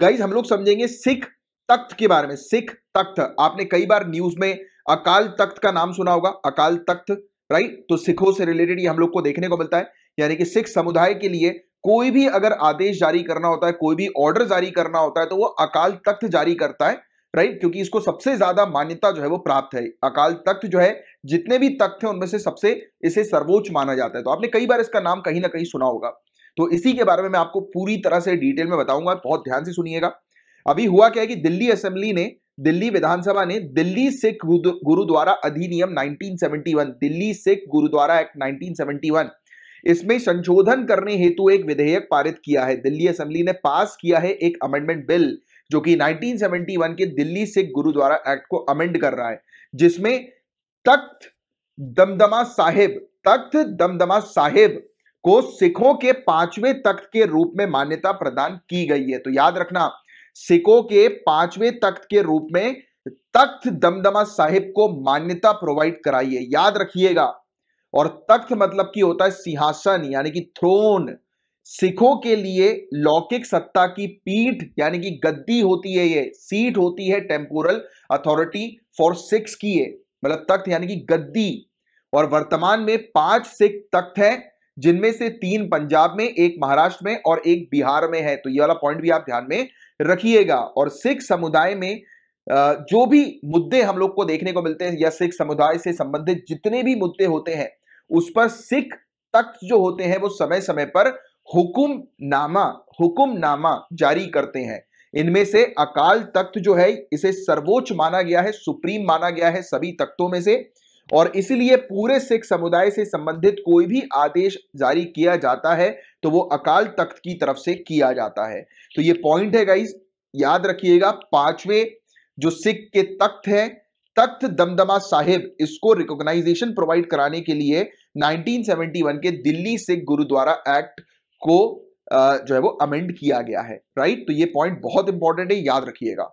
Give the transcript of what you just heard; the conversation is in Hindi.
गाइज हम लोग समझेंगे सिख तख्त के बारे में सिख तख्त आपने कई बार न्यूज में अकाल तख्त का नाम सुना होगा अकाल तख्त राइट तो सिखों से रिलेटेड ये हम लोग को देखने को मिलता है यानी कि सिख समुदाय के लिए कोई भी अगर आदेश जारी करना होता है कोई भी ऑर्डर जारी करना होता है तो वो अकाल तख्त जारी करता है राइट क्योंकि इसको सबसे ज्यादा मान्यता जो है वो प्राप्त है अकाल तख्त जो है जितने भी तख्त है उनमें से सबसे इसे सर्वोच्च माना जाता है तो आपने कई बार इसका नाम कहीं ना कहीं सुना होगा तो इसी के बारे में मैं आपको पूरी तरह से डिटेल में बताऊंगा बहुत ध्यान से सुनिएगा अभी हुआ क्या है कि दिल्ली असेंबली ने दिल्ली विधानसभा ने दिल्ली सिख गुरुद्वारा अधिनियम 1971 दिल्ली सिख गुरुद्वारा एक्ट 1971 इसमें संशोधन करने हेतु एक विधेयक पारित किया है दिल्ली असेंबली ने पास किया है एक अमेंडमेंट बिल जो कि 1971 के दिल्ली सिख गुरुद्वारा एक्ट को अमेंड कर रहा है जिसमें तख्त दमदमा साहेब तख्त दमदमा साहेब को सिखों के पांचवें तख्त के रूप में मान्यता प्रदान की गई है तो याद रखना सिखों के पांचवें तख्त के रूप में तख्त दमदमा साहिब को मान्यता प्रोवाइड कराई है याद रखिएगा और तख्त मतलब की होता है सिंहासन यानी कि थ्रोन सिखों के लिए लौकिक सत्ता की पीठ यानी कि गद्दी होती है ये सीट होती है टेम्पोरल अथॉरिटी फॉर सिक्स की है मतलब तख्त यानी कि गद्दी और वर्तमान में पांच सिख तख्त हैं जिनमें से तीन पंजाब में एक महाराष्ट्र में और एक बिहार में है तो ये वाला पॉइंट भी आप ध्यान में रखिएगा और सिख समुदाय में जो भी मुद्दे हम लोग को देखने को मिलते हैं या सिख समुदाय से संबंधित जितने भी मुद्दे होते हैं उस पर सिख तख्त जो होते हैं वो समय समय पर हुक्मनामा हुक्मनामा जारी करते हैं इनमें से अकाल तख्त जो है इसे सर्वोच्च माना गया है सुप्रीम माना गया है सभी तख्तों में से और इसीलिए पूरे सिख समुदाय से संबंधित कोई भी आदेश जारी किया जाता है तो वो अकाल तख्त की तरफ से किया जाता है तो ये पॉइंट है गाइज याद रखिएगा पांचवे जो सिख के तख्त है तख्त दमदमा साहिब इसको रिकॉग्नाइजेशन प्रोवाइड कराने के लिए 1971 के दिल्ली सिख गुरुद्वारा एक्ट को जो है वो अमेंड किया गया है राइट तो ये पॉइंट बहुत इंपॉर्टेंट है याद रखिएगा